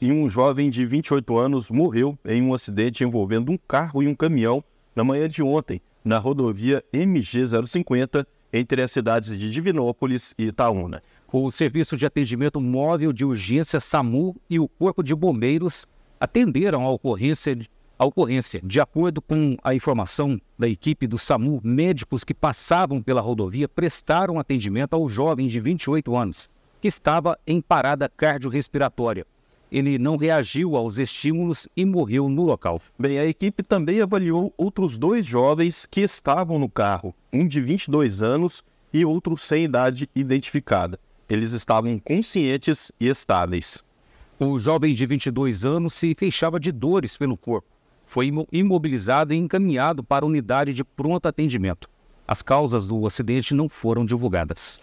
e um jovem de 28 anos morreu em um acidente envolvendo um carro e um caminhão na manhã de ontem, na rodovia MG-050, entre as cidades de Divinópolis e Itaúna. O Serviço de Atendimento Móvel de Urgência SAMU e o Corpo de Bombeiros atenderam a ocorrência, a ocorrência. De acordo com a informação da equipe do SAMU, médicos que passavam pela rodovia prestaram atendimento ao jovem de 28 anos, que estava em parada cardiorrespiratória ele não reagiu aos estímulos e morreu no local. Bem, a equipe também avaliou outros dois jovens que estavam no carro, um de 22 anos e outro sem idade identificada. Eles estavam conscientes e estáveis. O jovem de 22 anos se fechava de dores pelo corpo. Foi imobilizado e encaminhado para a unidade de pronto atendimento. As causas do acidente não foram divulgadas.